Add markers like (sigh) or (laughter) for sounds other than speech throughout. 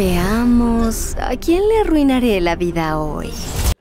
Veamos, ¿a quién le arruinaré la vida hoy?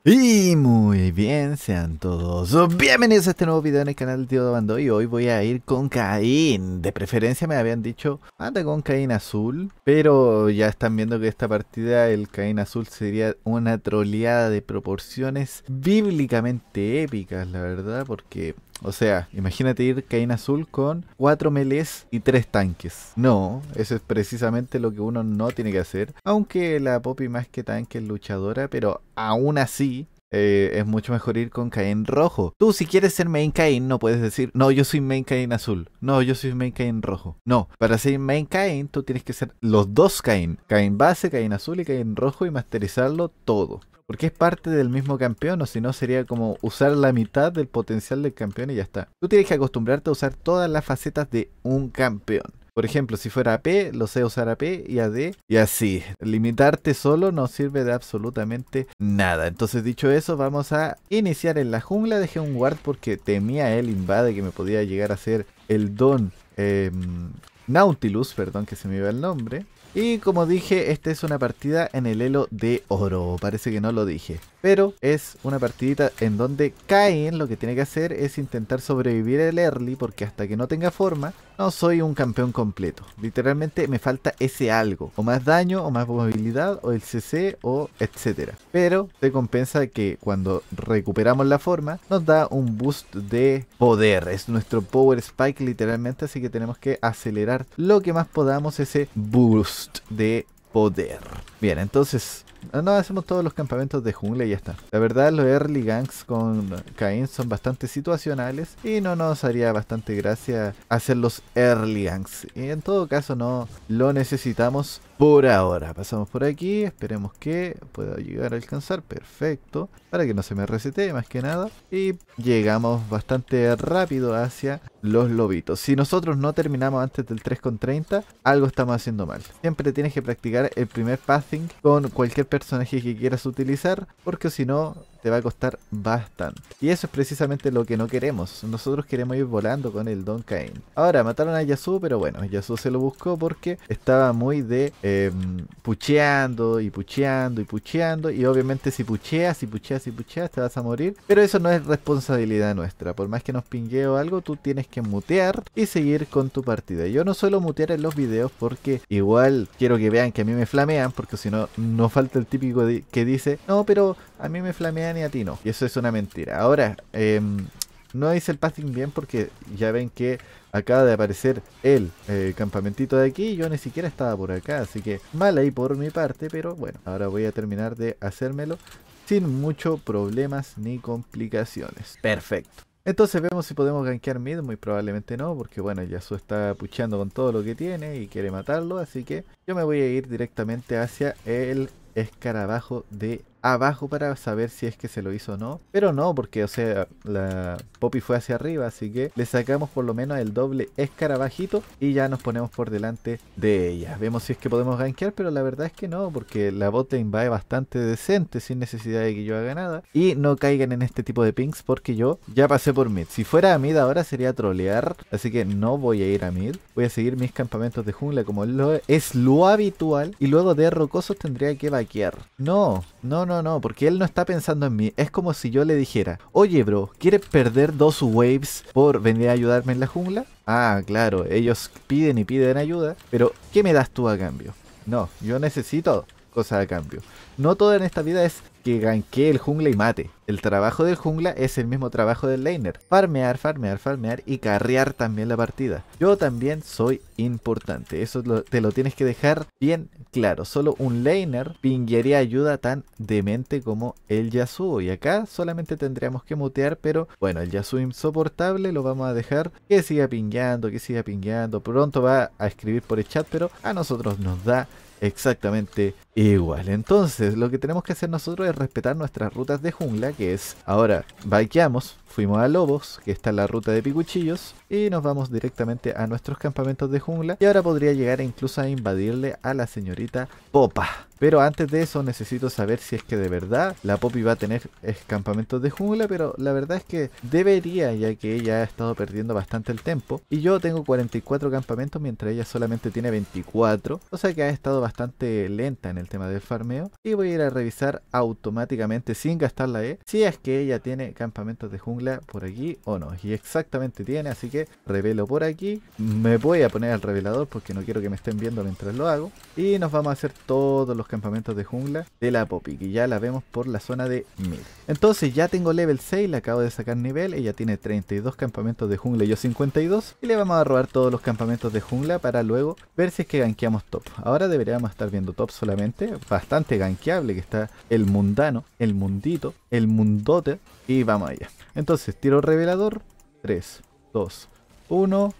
Y muy bien, sean todos bienvenidos a este nuevo video en el canal del Tío Dabando y hoy voy a ir con Caín. De preferencia me habían dicho, anda con Caín Azul, pero ya están viendo que esta partida el Caín Azul sería una troleada de proporciones bíblicamente épicas, la verdad, porque o sea, imagínate ir Caín Azul con cuatro melees y tres tanques. No, eso es precisamente lo que uno no tiene que hacer. Aunque la Poppy más que tanque es luchadora, pero aún así eh, es mucho mejor ir con Caín rojo. Tú, si quieres ser main Caín, no puedes decir, no, yo soy main Caín azul. No, yo soy main Caín rojo. No, para ser main Caín, tú tienes que ser los dos Caín: Cain base, Caín azul y Caín rojo y masterizarlo todo. Porque es parte del mismo campeón, o si no sería como usar la mitad del potencial del campeón y ya está. Tú tienes que acostumbrarte a usar todas las facetas de un campeón. Por ejemplo, si fuera AP, lo sé usar AP y AD y así. Limitarte solo no sirve de absolutamente nada. Entonces, dicho eso, vamos a iniciar en la jungla. Dejé un guard porque temía el invade que me podía llegar a ser el don em, Nautilus, perdón que se me iba el nombre. Y como dije, esta es una partida en el elo de oro. Parece que no lo dije. Pero es una partidita en donde Caen lo que tiene que hacer es intentar sobrevivir el early porque hasta que no tenga forma no soy un campeón completo. Literalmente me falta ese algo. O más daño, o más movilidad, o el CC, o etc Pero se compensa que cuando recuperamos la forma nos da un boost de poder. Es nuestro power spike literalmente, así que tenemos que acelerar lo que más podamos ese boost de poder. Bien, entonces Ah, no, hacemos todos los campamentos de jungla y ya está. La verdad, los early ganks con Caín son bastante situacionales y no nos haría bastante gracia hacer los early ganks. Y en todo caso, no lo necesitamos por ahora. Pasamos por aquí, esperemos que pueda llegar a alcanzar. Perfecto. Para que no se me resete, más que nada. Y llegamos bastante rápido hacia los lobitos. Si nosotros no terminamos antes del 3.30, algo estamos haciendo mal. Siempre tienes que practicar el primer passing con cualquier personaje que quieras utilizar, porque si no te va a costar bastante. Y eso es precisamente lo que no queremos. Nosotros queremos ir volando con el Don Cain. Ahora, mataron a Yasu, pero bueno, Yasu se lo buscó porque estaba muy de em, pucheando y pucheando y pucheando. Y obviamente si pucheas, y pucheas, y pucheas, te vas a morir. Pero eso no es responsabilidad nuestra. Por más que nos pingue o algo, tú tienes que mutear y seguir con tu partida. Yo no suelo mutear en los videos porque igual quiero que vean que a mí me flamean, porque si no, no falta el típico que dice, no, pero a mí me flamean y a ti Y eso es una mentira. Ahora, em, no hice el passing bien porque ya ven que acaba de aparecer el eh, campamentito de aquí. Yo ni siquiera estaba por acá, así que mal ahí por mi parte, pero bueno, ahora voy a terminar de hacérmelo sin muchos problemas ni complicaciones. Perfecto. Entonces vemos si podemos gankear mid, muy probablemente no, porque bueno, Yasuo está puchando con todo lo que tiene y quiere matarlo, así que yo me voy a ir directamente hacia el escarabajo de abajo para saber si es que se lo hizo o no. Pero no, porque, o sea, la Poppy fue hacia arriba, así que le sacamos por lo menos el doble escarabajito y ya nos ponemos por delante de ella. Vemos si es que podemos gankear, pero la verdad es que no, porque la bot invade bastante decente sin necesidad de que yo haga nada. Y no caigan en este tipo de pings porque yo ya pasé por mid. Si fuera a mid ahora sería trolear, así que no voy a ir a mid. Voy a seguir mis campamentos de jungla como es lo habitual y luego de rocosos tendría que vaquear. No, no, no, no, porque él no está pensando en mí. Es como si yo le dijera, oye bro, ¿quieres perder dos waves por venir a ayudarme en la jungla? Ah, claro, ellos piden y piden ayuda, pero ¿qué me das tú a cambio? No, yo necesito cosas a cambio. No todo en esta vida es que ganquee el jungla y mate. El trabajo del jungla es el mismo trabajo del laner. Farmear, farmear, farmear y carrear también la partida. Yo también soy importante. Eso te lo tienes que dejar bien claro, solo un laner pinguearía ayuda tan demente como el Yasuo. Y acá solamente tendríamos que mutear, pero bueno, el Yasuo insoportable lo vamos a dejar que siga pingueando, que siga pingueando. Pronto va a escribir por el chat, pero a nosotros nos da exactamente igual. Entonces, lo que tenemos que hacer nosotros es respetar nuestras rutas de jungla, que es ahora bikeamos, Fuimos a Lobos, que está en la ruta de Picuchillos, y nos vamos directamente a nuestros campamentos de jungla. Y ahora podría llegar incluso a invadirle a la señorita Popa. Pero antes de eso necesito saber si es que de verdad la Poppy va a tener campamentos de jungla, pero la verdad es que debería, ya que ella ha estado perdiendo bastante el tiempo. Y yo tengo 44 campamentos mientras ella solamente tiene 24, o sea que ha estado bastante lenta en el tema del farmeo. Y voy a ir a revisar automáticamente sin gastar la E eh, si es que ella tiene campamentos de jungla por aquí o no. Y exactamente tiene, así que revelo por aquí. Me voy a poner al revelador porque no quiero que me estén viendo mientras lo hago. Y nos vamos a hacer todos los campamentos de jungla de la Poppy, que ya la vemos por la zona de mid. Entonces ya tengo level 6, le acabo de sacar nivel. Ella tiene 32 campamentos de jungla y yo 52. Y le vamos a robar todos los campamentos de jungla para luego ver si es que ganqueamos top. Ahora deberíamos estar viendo top solamente. Bastante ganqueable que está el mundano, el mundito, el mundote y vamos allá. Entonces, tiro revelador. 3, 2, 1.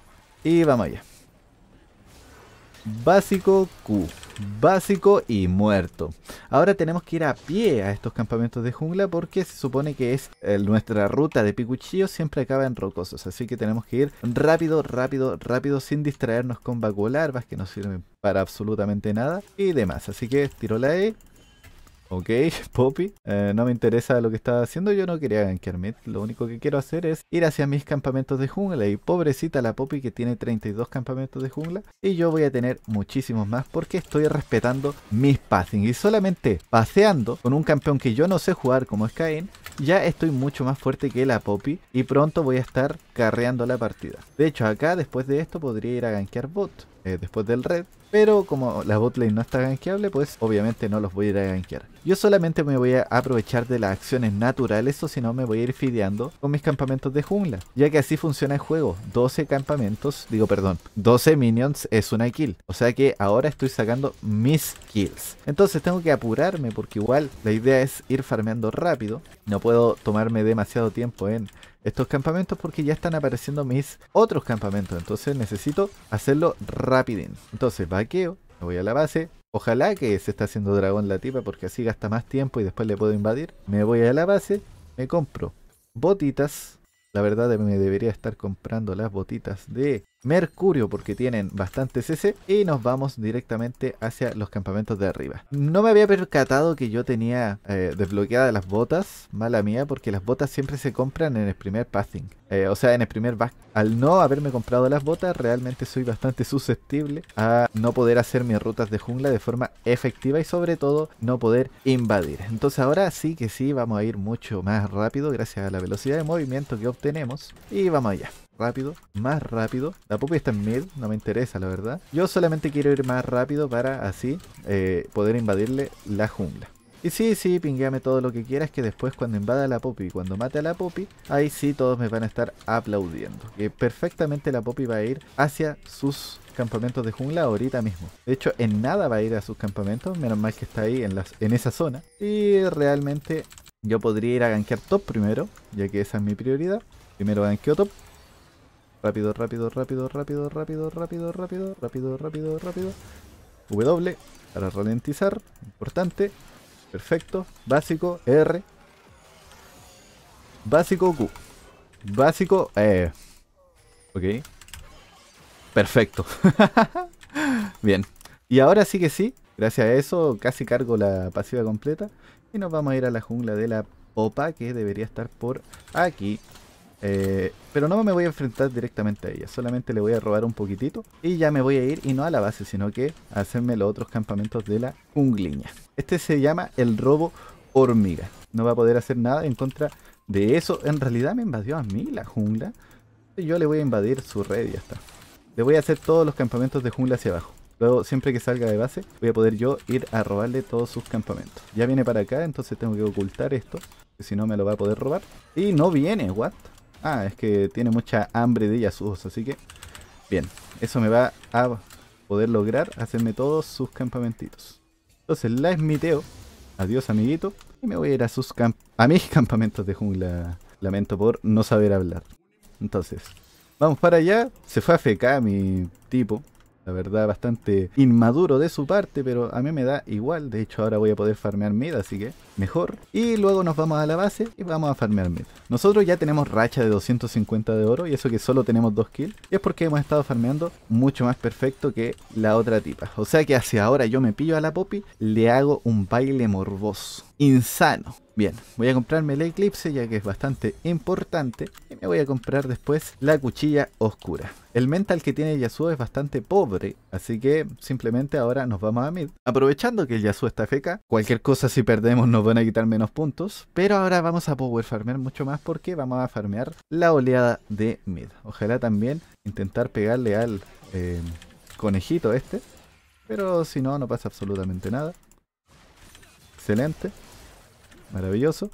Y vamos allá. Básico Q. Básico y muerto. Ahora tenemos que ir a pie a estos campamentos de jungla porque se supone que es eh, nuestra ruta de picuchillo siempre acaba en rocosos. Así que tenemos que ir rápido, rápido, rápido sin distraernos con vacuolarvas que no sirven para absolutamente nada y demás. Así que tiro la E, Ok, (laughs) Poppy, eh, no me interesa lo que estaba haciendo, yo no quería gankearme. Lo único que quiero hacer es ir hacia mis campamentos de jungla. Y pobrecita la Poppy que tiene 32 campamentos de jungla. Y yo voy a tener muchísimos más porque estoy respetando mis passing. Y solamente paseando con un campeón que yo no sé jugar como Skain, ya estoy mucho más fuerte que la Poppy. Y pronto voy a estar carreando la partida. De hecho, acá después de esto podría ir a gankear bot. Eh, después del red pero como la botlane no está ganqueable, pues obviamente no los voy a ir a gankear. Yo solamente me voy a aprovechar de las acciones naturales o si no me voy a ir fideando con mis campamentos de jungla. Ya que así funciona el juego. 12 campamentos, digo perdón, 12 minions es una kill. O sea que ahora estoy sacando mis kills. Entonces tengo que apurarme porque igual la idea es ir farmeando rápido. No puedo tomarme demasiado tiempo en estos campamentos porque ya están apareciendo mis otros campamentos. Entonces necesito hacerlo rapidín. Entonces vaqueo, me voy a la base. Ojalá que se está haciendo dragón la tipa porque así gasta más tiempo y después le puedo invadir. Me voy a la base, me compro botitas. La verdad me debería estar comprando las botitas de Mercurio porque tienen bastante CC y nos vamos directamente hacia los campamentos de arriba. No me había percatado que yo tenía eh, desbloqueadas las botas, mala mía, porque las botas siempre se compran en el primer passing, eh, o sea en el primer back. Al no haberme comprado las botas realmente soy bastante (laughs) susceptible a no poder hacer mis rutas de jungla de forma efectiva y sobre todo no poder invadir. Entonces ahora sí que sí vamos a ir mucho más rápido gracias a la velocidad de movimiento que obtenemos y vamos allá rápido, más rápido. La Poppy está en mid, no me interesa la verdad. Yo solamente quiero ir más rápido para así eh, poder invadirle la jungla. Y sí, sí, pingueame todo lo que quieras que después cuando invada la Poppy y cuando mate a la Poppy, ahí sí todos me van a estar aplaudiendo. Que perfectamente la Poppy va a ir hacia sus campamentos de jungla ahorita mismo. De hecho, en nada va a ir a sus campamentos, menos mal que está ahí en, las, en esa zona. Y realmente yo podría ir a gankear top primero, ya que esa es mi prioridad. Primero gankeo top, Rápido, rápido, rápido, rápido, rápido, rápido, rápido, rápido, rápido, rápido. W para ralentizar. Importante. Perfecto. Básico, R. Básico, Q. Básico, E. Ok. Perfecto. (laughs) Bien. Y ahora sí que sí. Gracias a eso casi cargo la pasiva completa. Y nos vamos a ir a la jungla de la popa que debería estar por aquí. Eh, pero no me voy a enfrentar directamente a ella, solamente le voy a robar un poquitito y ya me voy a ir y no a la base, sino que a hacerme los otros campamentos de la jungliña Este se llama el robo hormiga. No va a poder hacer nada en contra de eso. En realidad me invadió a mí la jungla. Yo le voy a invadir su red y ya está. Le voy a hacer todos los campamentos de jungla hacia abajo. Luego, siempre que salga de base, voy a poder yo ir a robarle todos sus campamentos. Ya viene para acá, entonces tengo que ocultar esto. Si no, me lo va a poder robar. Y no viene, what? Ah, es que tiene mucha hambre de Yasuos, así que... Bien, eso me va a poder lograr hacerme todos sus campamentitos. Entonces la esmiteo. Adiós amiguito. Y me voy a ir a, sus a mis (laughs) campamentos de jungla. Lamento por no saber hablar. Entonces, vamos para allá. Se fue a FK mi tipo. La verdad, bastante inmaduro de su parte, pero a mí me da igual. De hecho, ahora voy a poder farmear mid, así que mejor. Y luego nos vamos a la base y vamos a farmear mid. Nosotros ya tenemos racha de 250 de oro y eso que solo tenemos 2 kills. Y es porque hemos estado farmeando mucho más perfecto que la otra tipa. O sea que hacia ahora yo me pillo a la Poppy, le hago un baile morboso. Insano. Bien, voy a comprarme el eclipse ya que es bastante importante. Y me voy a comprar después la cuchilla oscura. El mental que tiene Yasuo es bastante pobre, así que simplemente ahora nos vamos a mid. Aprovechando que el Yasuo está feca, cualquier cosa si perdemos nos van a quitar menos puntos. Pero ahora vamos a power farmear mucho más porque vamos a farmear la oleada de mid. Ojalá también intentar pegarle al eh, conejito este. Pero si no, no pasa absolutamente nada. Excelente maravilloso.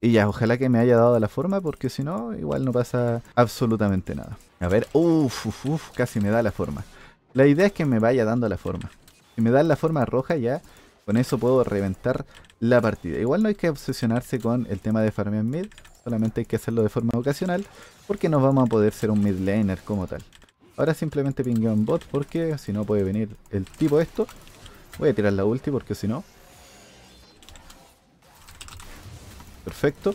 Y ya, ojalá que me haya dado la forma, porque si no, igual no pasa absolutamente nada. A ver, uff, uff, uf, casi me da la forma. La idea es que me vaya dando la forma. Si me dan la forma roja ya, con eso puedo reventar la partida. Igual no hay que obsesionarse con el tema de farmear mid, solamente hay que hacerlo de forma ocasional, porque no vamos a poder ser un mid laner como tal. Ahora simplemente pingueo en bot, porque si no puede venir el tipo esto. Voy a tirar la ulti, porque si no, Perfecto.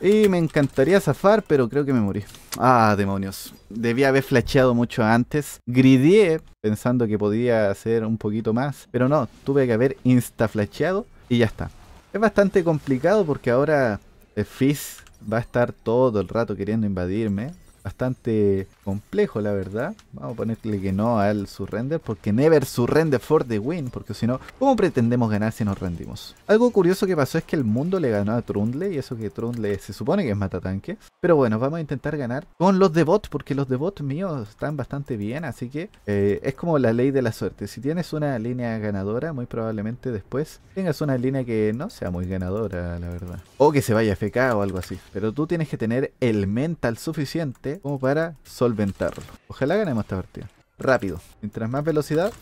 Y me encantaría zafar, pero creo que me morí. Ah, demonios. Debía haber flasheado mucho antes. Gridié pensando que podía hacer un poquito más. Pero no, tuve que haber insta y ya está. Es bastante complicado porque ahora Fizz va a estar todo el rato queriendo invadirme bastante complejo, la verdad. Vamos a ponerle que no al surrender, porque never surrender for the win, porque si no, ¿cómo pretendemos ganar si nos rendimos? Algo curioso que pasó es que el mundo le ganó a Trundle, y eso que Trundle se supone que es matatanque. Pero bueno, vamos a intentar ganar con los Devot porque los Devot míos están bastante bien, así que eh, es como la ley de la suerte. Si tienes una línea ganadora, muy probablemente después tengas una línea que no sea muy ganadora, la verdad. O que se vaya FK o algo así. Pero tú tienes que tener el mental suficiente como para solventarlo. Ojalá ganemos esta partida. Rápido. Mientras más velocidad,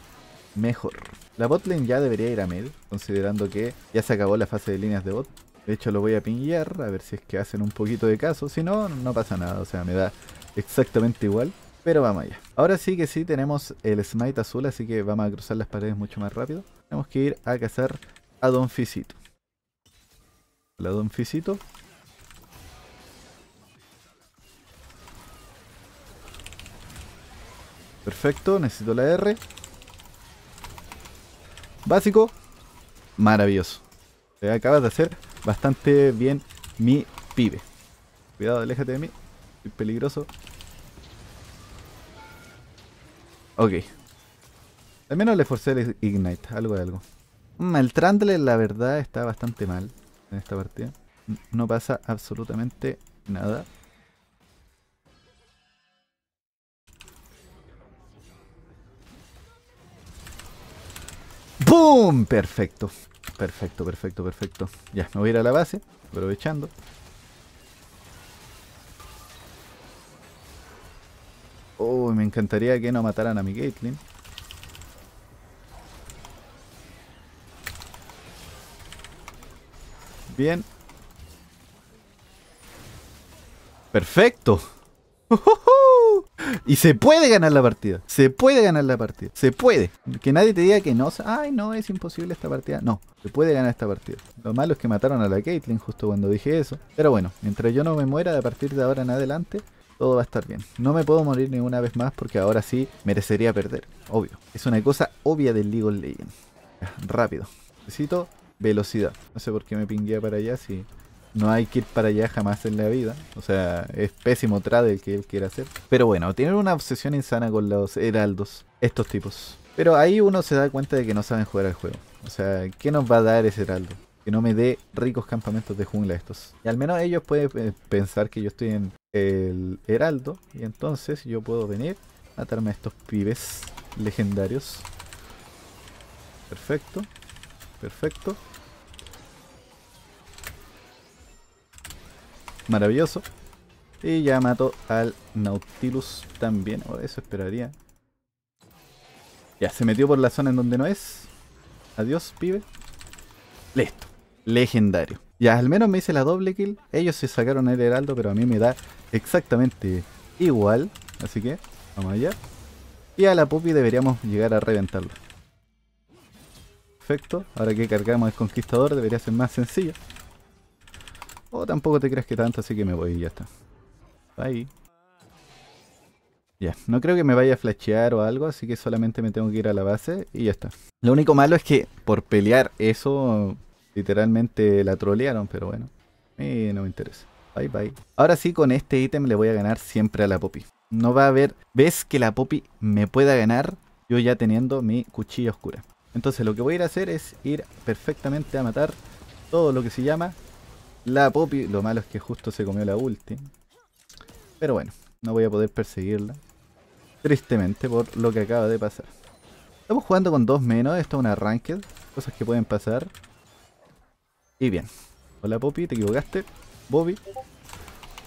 mejor. La botlane ya debería ir a medio, considerando que ya se acabó la fase de líneas de bot. De hecho lo voy a pinguear, a ver si es que hacen un poquito de caso. Si no, no pasa nada, o sea, me da exactamente igual. Pero vamos allá. Ahora sí que sí tenemos el smite azul, así que vamos a cruzar las paredes mucho más rápido. Tenemos que ir a cazar a Don Fisito. Hola Don Fisito. Perfecto, necesito la R. Básico. Maravilloso. Te acabas de hacer bastante bien mi pibe. Cuidado, aléjate de mí. Soy peligroso. Ok. Al menos le forcé el Ignite, algo de algo. El la verdad, está bastante mal en esta partida. No pasa absolutamente nada. ¡Pum! Perfecto. Perfecto, perfecto, perfecto. Ya, me voy a ir a la base, aprovechando. Uy, oh, me encantaría que no mataran a mi Caitlyn. Bien. Perfecto. Y se puede ganar la partida. Se puede ganar la partida. Se puede. Que nadie te diga que no. Ay, no, es imposible esta partida. No, se puede ganar esta partida. Lo malo es que mataron a la Caitlyn justo cuando dije eso. Pero bueno, mientras yo no me muera de partir de ahora en adelante, todo va a estar bien. No me puedo morir ninguna vez más porque ahora sí merecería perder. Obvio. Es una cosa obvia del League of Legends. Rápido. Necesito velocidad. No sé por qué me pingué para allá si no hay que ir para allá jamás en la vida. O sea, es pésimo trade el que él quiere hacer. Pero bueno, tienen una obsesión insana con los heraldos, estos tipos. Pero ahí uno se da cuenta de que no saben jugar al juego. O sea, ¿qué nos va a dar ese heraldo? Que no me dé ricos campamentos de jungla estos. Y al menos ellos pueden eh, pensar que yo estoy en el heraldo. Y entonces yo puedo venir, a matarme a estos pibes legendarios. Perfecto. Perfecto. Maravilloso. Y ya mató al Nautilus también. eso esperaría. Ya, se metió por la zona en donde no es. Adiós, pibe. Listo. Legendario. Ya, al menos me hice la doble kill. Ellos se sacaron el heraldo, pero a mí me da exactamente igual. Así que, vamos allá. Y a la pupi deberíamos llegar a reventarlo. Perfecto. Ahora que cargamos el conquistador debería ser más sencillo. O oh, tampoco te creas que tanto, así que me voy y ya está. Bye. Ya, no creo que me vaya a flashear o algo, así que solamente me tengo que ir a la base y ya está. Lo único malo es que por pelear eso, literalmente la trolearon, pero bueno, mí eh, no me interesa. Bye bye. Ahora sí, con este ítem le voy a ganar siempre a la Poppy. No va a haber, ves que la Poppy me pueda ganar yo ya teniendo mi cuchilla oscura. Entonces lo que voy a ir a hacer es ir perfectamente a matar todo lo que se llama la Poppy, lo malo es que justo se comió la ulti. Pero bueno, no voy a poder perseguirla. Tristemente por lo que acaba de pasar. Estamos jugando con dos menos, esto es un arranque. Cosas que pueden pasar. Y bien. Hola Poppy, te equivocaste. Bobby.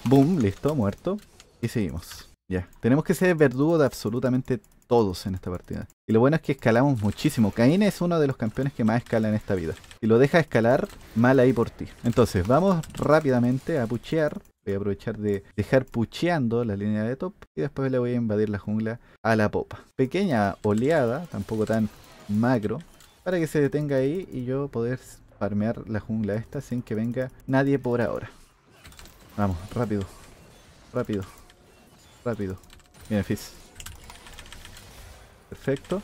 Boom, listo, muerto. Y seguimos. Ya. Tenemos que ser verdugo de absolutamente todos en esta partida. Y lo bueno es que escalamos muchísimo. Caín es uno de los campeones que más escala en esta vida. Y lo deja escalar, mal ahí por ti. Entonces, vamos rápidamente a puchear. Voy a aprovechar de dejar pucheando la línea de top. Y después le voy a invadir la jungla a la popa. Pequeña oleada, tampoco tan macro. Para que se detenga ahí y yo poder farmear la jungla esta sin que venga nadie por ahora. Vamos, rápido. Rápido. Rápido. Bien, Fizz. Perfecto.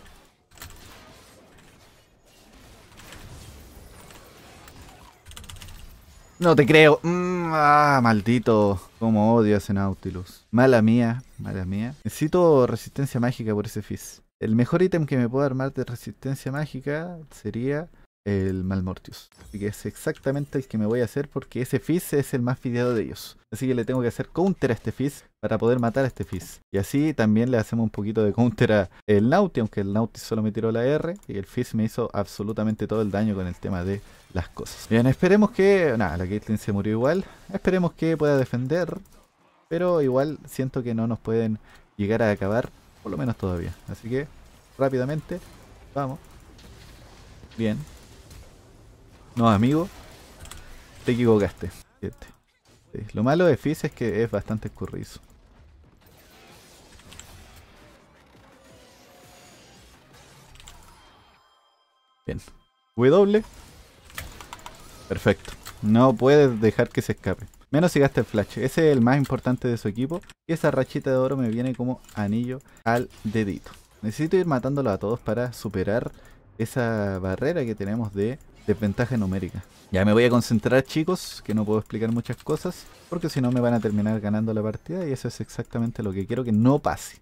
No te creo. Mm, ah, maldito. Como odio a ese Nautilus. Mala mía, mala mía. Necesito resistencia mágica por ese Fizz. El mejor ítem que me puedo armar de resistencia mágica sería el Malmortius. Así que es exactamente el que me voy a hacer porque ese Fizz es el más fideado de ellos. Así que le tengo que hacer counter a este Fizz para poder matar a este Fizz. Y así también le hacemos un poquito de counter a el Nauti, aunque el Nauti solo me tiró la R y el Fizz me hizo absolutamente todo el daño con el tema de las cosas. Bien, esperemos que... Nada, la Caitlyn se murió igual. Esperemos que pueda defender. Pero igual siento que no nos pueden llegar a acabar, por lo menos todavía. Así que rápidamente, vamos. Bien, no, amigo, te equivocaste. Este, este. Lo malo de Fizz es que es bastante escurrizo. Bien. W. Perfecto. No puedes dejar que se escape. Menos si gasta el flash. Ese es el más importante de su equipo. Y esa rachita de oro me viene como anillo al dedito. Necesito ir matándolo a todos para superar esa barrera que tenemos de Desventaja numérica. Ya me voy a concentrar, chicos, que no puedo explicar muchas cosas, porque si no me van a terminar ganando la partida y eso es exactamente lo que quiero que no pase.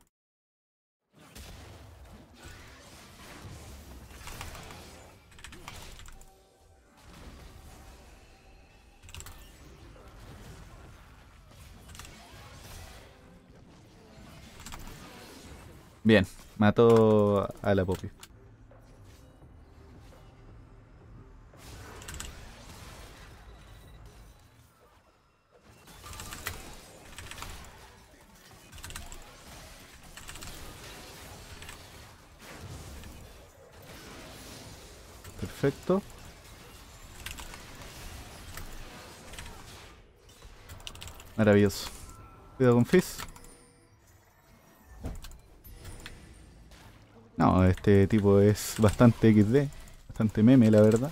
Bien, mato a la Poppy. perfecto. Maravilloso. Cuidado con Fizz. No, este tipo es bastante XD, bastante meme, la verdad.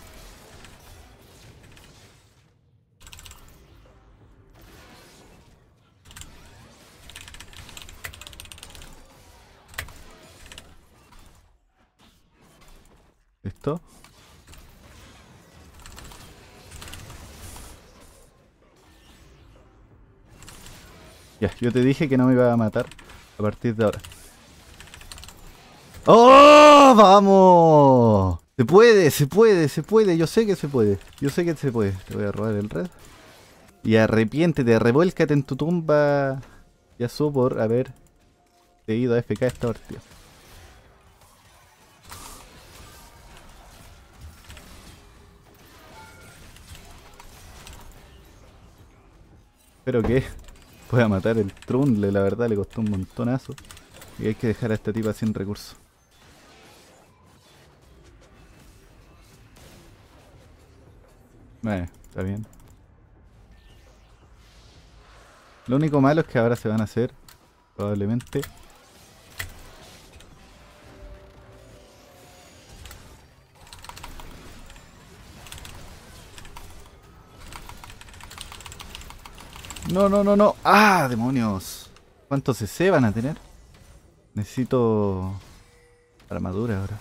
yo te dije que no me iba a matar a partir de ahora. ¡Oh! ¡Vamos! Se puede, se puede, se puede. Yo sé que se puede. Yo sé que se puede. Te voy a robar el red. Y arrepiéntete, revuélcate en tu tumba. Ya su por haber seguido a FK esta partida. Pero que a matar el trundle, la verdad le costó un montonazo. Y hay que dejar a esta tipa sin recursos. Bueno, está bien. Lo único malo es que ahora se van a hacer, probablemente, No, no, no, no. ¡Ah, demonios! ¿Cuántos CC van a tener? Necesito... Armadura ahora.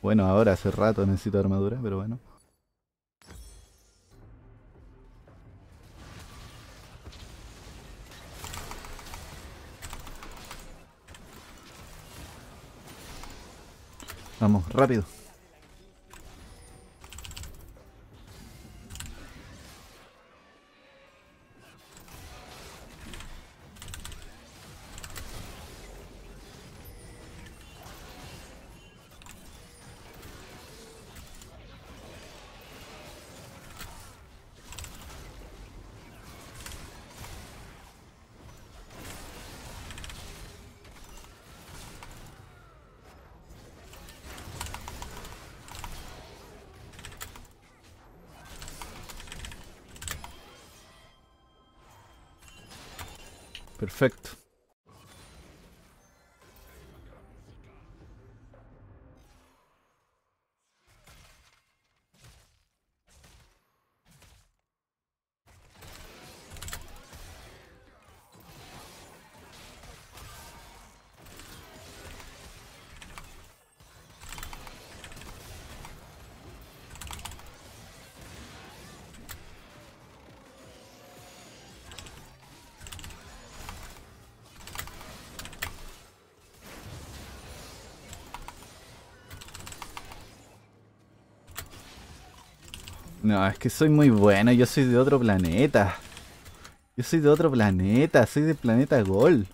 Bueno, ahora hace rato necesito armadura, pero bueno. Vamos, rápido. Perfecto. No, es que soy muy bueno, yo soy de otro planeta. Yo soy de otro planeta, soy del planeta Gol.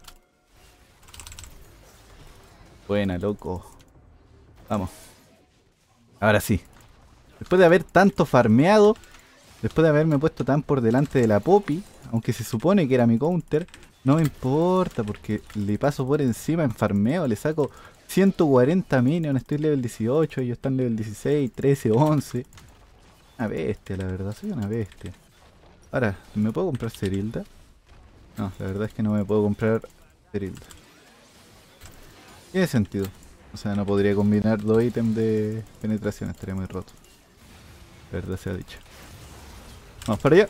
Buena, loco. Vamos. Ahora sí. Después de haber tanto farmeado, después de haberme puesto tan por delante de la Poppy, aunque se supone que era mi counter, no me importa porque le paso por encima en farmeo, le saco 140 minions, estoy level 18, ellos están level 16, 13, 11 una bestia, la verdad, soy una bestia. Ahora, ¿me puedo comprar Cerilda? No, la verdad es que no me puedo comprar Cerilda. Tiene sentido. O sea, no podría combinar dos ítems de penetración, estaría muy roto. La verdad se ha dicho. Vamos para allá.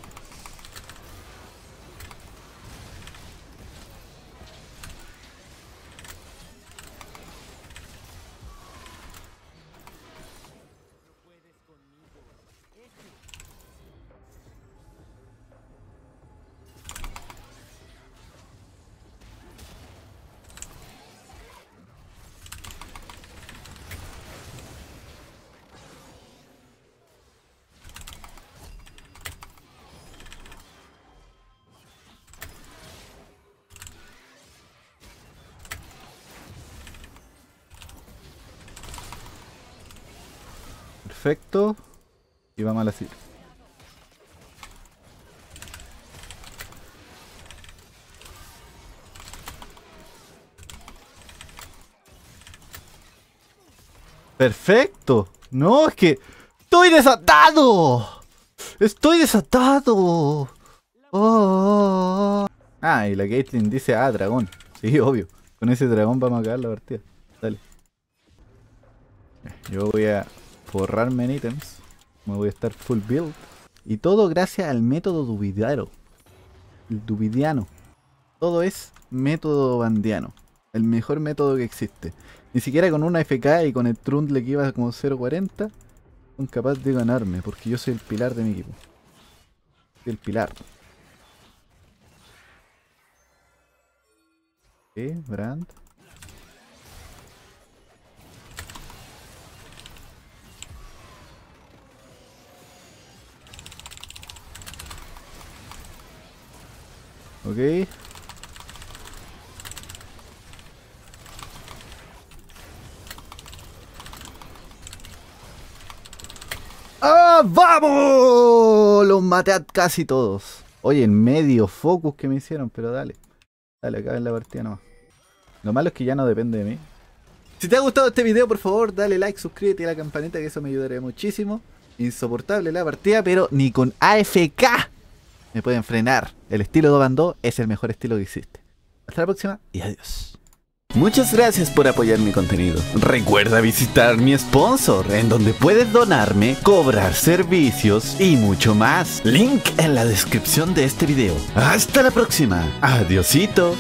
Perfecto. Y va mal así. Perfecto. No, es que... ¡Estoy desatado! ¡Estoy desatado! Oh, oh, oh. Ah, y la Caitlyn dice, ah, dragón. Sí, obvio. Con ese dragón vamos a acabar la partida. Dale. Yo voy a forrarme en ítems. Me voy a estar full build. Y todo gracias al método duvidaro. El duvidiano. Todo es método bandiano. El mejor método que existe. Ni siquiera con una FK y con el Trundle que iba como 0.40 son capaz de ganarme. Porque yo soy el pilar de mi equipo. Soy el pilar. eh Brand. Ok. ¡Ah, vamos! Los maté a casi todos. Oye, en medio focus que me hicieron, pero dale. Dale, acaben la partida nomás. Lo malo es que ya no depende de mí. Si te ha gustado este video, por favor, dale like, suscríbete a la campanita, que eso me ayudaría muchísimo. Insoportable la partida, pero ni con AFK me pueden frenar. El estilo de bandó es el mejor estilo que existe. Hasta la próxima y adiós. Muchas gracias por apoyar mi contenido. Recuerda visitar mi sponsor, en donde puedes donarme, cobrar servicios y mucho más. Link en la descripción de este video. Hasta la próxima. adiósito.